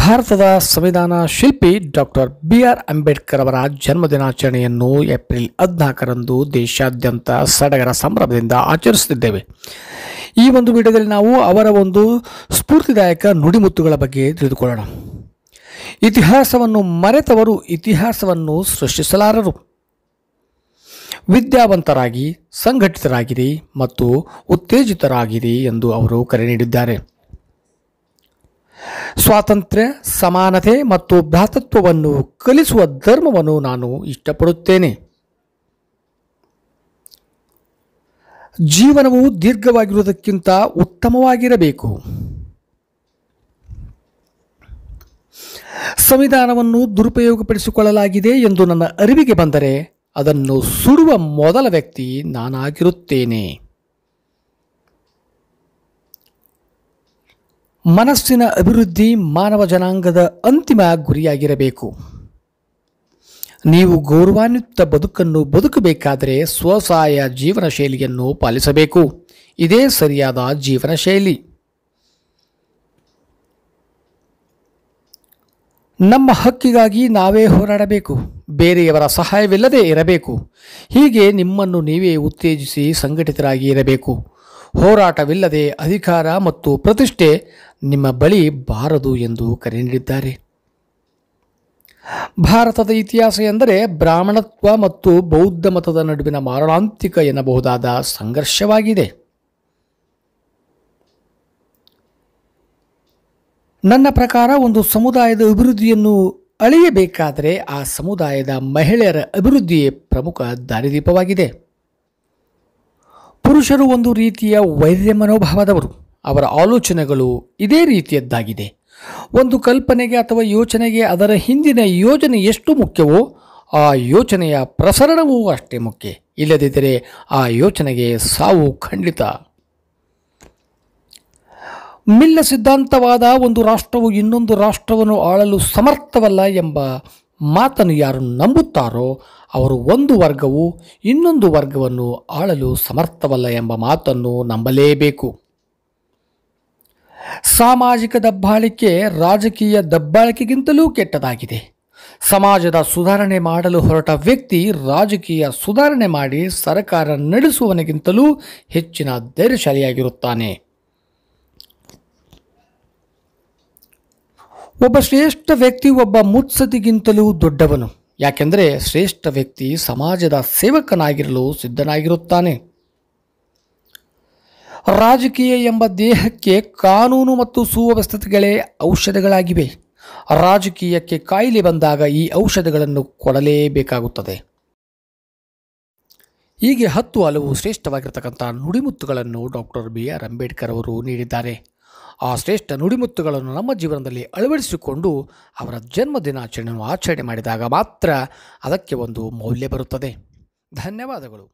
ಭಾರತದ ಸಂವಿಧಾನ ಶಿಲ್ಪಿ ಡಾಕ್ಟರ್ ಬಿ ಆರ್ ಅಂಬೇಡ್ಕರ್ ಅವರ ದಿನಾಚರಣೆಯನ್ನು ಏಪ್ರಿಲ್ ಹದಿನಾಲ್ಕರಂದು ದೇಶಾದ್ಯಂತ ಸಡಗರ ಸಂಭ್ರಮದಿಂದ ಆಚರಿಸುತ್ತಿದ್ದೇವೆ ಈ ಒಂದು ವಿಡಿಯೋದಲ್ಲಿ ನಾವು ಅವರ ಒಂದು ಸ್ಫೂರ್ತಿದಾಯಕ ನುಡಿಮುತ್ತುಗಳ ಬಗ್ಗೆ ತಿಳಿದುಕೊಳ್ಳೋಣ ಇತಿಹಾಸವನ್ನು ಮರೆತವರು ಇತಿಹಾಸವನ್ನು ಸೃಷ್ಟಿಸಲಾರರು ವಿದ್ಯಾವಂತರಾಗಿ ಸಂಘಟಿತರಾಗಿರಿ ಮತ್ತು ಉತ್ತೇಜಿತರಾಗಿರಿ ಎಂದು ಅವರು ಕರೆ ನೀಡಿದ್ದಾರೆ ಸ್ವಾತಂತ್ರ್ಯ ಸಮಾನತೆ ಮತ್ತು ಭ್ರಾತೃತ್ವವನ್ನು ಕಲಿಸುವ ಧರ್ಮವನ್ನು ನಾನು ಇಷ್ಟಪಡುತ್ತೇನೆ ಜೀವನವು ದೀರ್ಘವಾಗಿರುವುದಕ್ಕಿಂತ ಉತ್ತಮವಾಗಿರಬೇಕು ಸಂವಿಧಾನವನ್ನು ದುರುಪಯೋಗಪಡಿಸಿಕೊಳ್ಳಲಾಗಿದೆ ಎಂದು ನನ್ನ ಅರಿವಿಗೆ ಬಂದರೆ ಅದನ್ನು ಸುಡುವ ಮೊದಲ ವ್ಯಕ್ತಿ ನಾನಾಗಿರುತ್ತೇನೆ ಮನಸ್ಸಿನ ಅಭಿವೃದ್ಧಿ ಮಾನವ ಜನಾಂಗದ ಅಂತಿಮ ಗುರಿಯಾಗಿರಬೇಕು ನೀವು ಗೌರವಾನ್ವಿತ ಬದುಕನ್ನು ಬದುಕಬೇಕಾದರೆ ಸ್ವಸಹಾಯ ಜೀವನ ಶೈಲಿಯನ್ನು ಪಾಲಿಸಬೇಕು ಇದೇ ಸರಿಯಾದ ಜೀವನ ಶೈಲಿ ನಮ್ಮ ಹಕ್ಕಿಗಾಗಿ ನಾವೇ ಹೋರಾಡಬೇಕು ಬೇರೆಯವರ ಸಹಾಯವಿಲ್ಲದೆ ಇರಬೇಕು ಹೀಗೆ ನಿಮ್ಮನ್ನು ನೀವೇ ಉತ್ತೇಜಿಸಿ ಸಂಘಟಿತರಾಗಿ ಇರಬೇಕು ಹೋರಾಟವಿಲ್ಲದೆ ಅಧಿಕಾರ ಮತ್ತು ಪ್ರತಿಷ್ಠೆ ನಿಮ್ಮ ಬಳಿ ಬಾರದು ಎಂದು ಕರೆ ನೀಡಿದ್ದಾರೆ ಭಾರತದ ಇತಿಹಾಸ ಎಂದರೆ ಬ್ರಾಹ್ಮಣತ್ವ ಮತ್ತು ಬೌದ್ಧ ಮತದ ನಡುವಿನ ಮಾರಣಾಂತಿಕ ಎನ್ನಬಹುದಾದ ಸಂಘರ್ಷವಾಗಿದೆ ನನ್ನ ಪ್ರಕಾರ ಒಂದು ಸಮುದಾಯದ ಅಭಿವೃದ್ಧಿಯನ್ನು ಅಳೆಯಬೇಕಾದರೆ ಆ ಸಮುದಾಯದ ಮಹಿಳೆಯರ ಅಭಿವೃದ್ಧಿಯೇ ಪ್ರಮುಖ ದಾರಿದೀಪವಾಗಿದೆ ಪುರುಷರು ಒಂದು ರೀತಿಯ ವೈರ್ಯ ಮನೋಭಾವದವರು ಅವರ ಆಲೋಚನೆಗಳು ಇದೇ ರೀತಿಯದ್ದಾಗಿದೆ ಒಂದು ಕಲ್ಪನೆಗೆ ಅಥವಾ ಯೋಚನೆಗೆ ಅದರ ಹಿಂದಿನ ಯೋಜನೆ ಎಷ್ಟು ಮುಖ್ಯವೋ ಆ ಯೋಚನೆಯ ಪ್ರಸರಣವೂ ಅಷ್ಟೇ ಮುಖ್ಯ ಇಲ್ಲದಿದ್ದರೆ ಆ ಯೋಚನೆಗೆ ಸಾವು ಖಂಡಿತ ಮಿಲ್ಲ ಸಿದ್ಧಾಂತವಾದ ಒಂದು ರಾಷ್ಟ್ರವು ಇನ್ನೊಂದು ರಾಷ್ಟ್ರವನ್ನು ಆಳಲು ಸಮರ್ಥವಲ್ಲ ಎಂಬ ಮಾತನ್ನು ಯಾರು ನಂಬುತ್ತಾರೋ ಅವರು ಒಂದು ವರ್ಗವು ಇನ್ನೊಂದು ವರ್ಗವನ್ನು ಆಳಲು ಸಮರ್ಥವಲ್ಲ ಎಂಬ ಮಾತನ್ನು ನಂಬಲೇಬೇಕು ಸಾಮಾಜಿಕ ದಬ್ಬಾಳಿಕೆ ರಾಜಕೀಯ ದಬ್ಬಾಳಿಕೆಗಿಂತಲೂ ಕೆಟ್ಟದಾಗಿದೆ ಸಮಾಜದ ಸುಧಾರಣೆ ಮಾಡಲು ಹೊರಟ ವ್ಯಕ್ತಿ ರಾಜಕೀಯ ಸುಧಾರಣೆ ಮಾಡಿ ಸರ್ಕಾರ ನಡೆಸುವನಿಗಿಂತಲೂ ಹೆಚ್ಚಿನ ಧೈರ್ಯಶಾಲಿಯಾಗಿರುತ್ತಾನೆ ಒಬ್ಬ ಶ್ರೇಷ್ಠ ವ್ಯಕ್ತಿ ಒಬ್ಬ ಮುತ್ಸದಿಗಿಂತಲೂ ದೊಡ್ಡವನು ಯಾಕೆಂದರೆ ಶ್ರೇಷ್ಠ ವ್ಯಕ್ತಿ ಸಮಾಜದ ಸೇವಕನಾಗಿರಲು ಸಿದ್ಧನಾಗಿರುತ್ತಾನೆ ರಾಜಕೀಯ ಎಂಬ ದೇಹಕ್ಕೆ ಕಾನೂನು ಮತ್ತು ಸುವ್ಯವಸ್ಥತೆಗಳೇ ಔಷಧಗಳಾಗಿವೆ ರಾಜಕೀಯಕ್ಕೆ ಕಾಯಿಲೆ ಬಂದಾಗ ಈ ಔಷಧಗಳನ್ನು ಕೊಡಲೇಬೇಕಾಗುತ್ತದೆ ಹೀಗೆ ಹತ್ತು ಹಲವು ಶ್ರೇಷ್ಠವಾಗಿರತಕ್ಕಂಥ ನುಡಿಮುತ್ತುಗಳನ್ನು ಡಾಕ್ಟರ್ ಬಿ ಆರ್ ಅಂಬೇಡ್ಕರ್ ಅವರು ನೀಡಿದ್ದಾರೆ ಆ ಶ್ರೇಷ್ಠ ನುಡಿಮುತ್ತುಗಳನ್ನು ನಮ್ಮ ಜೀವನದಲ್ಲಿ ಅಳವಡಿಸಿಕೊಂಡು ಅವರ ದಿನಾಚರಣೆಯನ್ನು ಆಚರಣೆ ಮಾಡಿದಾಗ ಮಾತ್ರ ಅದಕ್ಕೆ ಒಂದು ಮೌಲ್ಯ ಬರುತ್ತದೆ ಧನ್ಯವಾದಗಳು